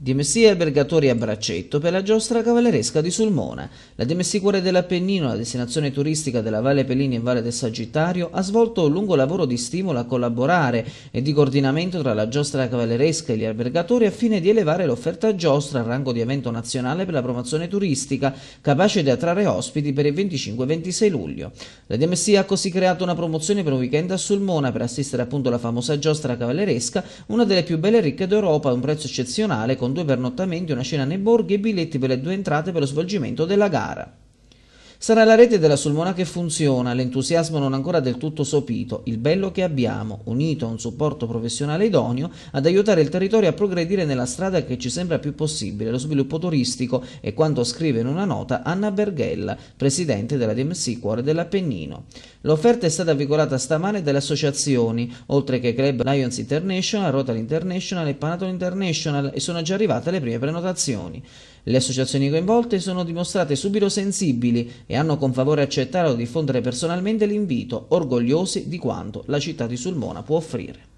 di Messia Albergatori a Braccetto per la giostra cavalleresca di Sulmona. La di Demessicure dell'Appennino, la destinazione turistica della Valle Pelini in Valle del Sagittario, ha svolto un lungo lavoro di stimolo a collaborare e di coordinamento tra la giostra cavalleresca e gli albergatori a fine di elevare l'offerta giostra al rango di evento nazionale per la promozione turistica, capace di attrarre ospiti per il 25-26 luglio. La di Demessia ha così creato una promozione per un weekend a Sulmona per assistere appunto alla famosa giostra cavalleresca, una delle più belle e ricche d'Europa a un prezzo eccezionale con con due pernottamenti, una cena nei borghi e biglietti per le due entrate per lo svolgimento della gara. Sarà la rete della Sulmona che funziona, l'entusiasmo non ancora del tutto sopito, il bello che abbiamo, unito a un supporto professionale idoneo, ad aiutare il territorio a progredire nella strada che ci sembra più possibile, lo sviluppo turistico e quanto scrive in una nota Anna Berghella, presidente della DMC Cuore dell'Appennino. L'offerta è stata veicolata stamane dalle associazioni, oltre che Club Lions International, Rotary International e Panatone International e sono già arrivate le prime prenotazioni. Le associazioni coinvolte sono dimostrate subito sensibili e hanno con favore accettato di diffondere personalmente l'invito, orgogliosi di quanto la città di Sulmona può offrire.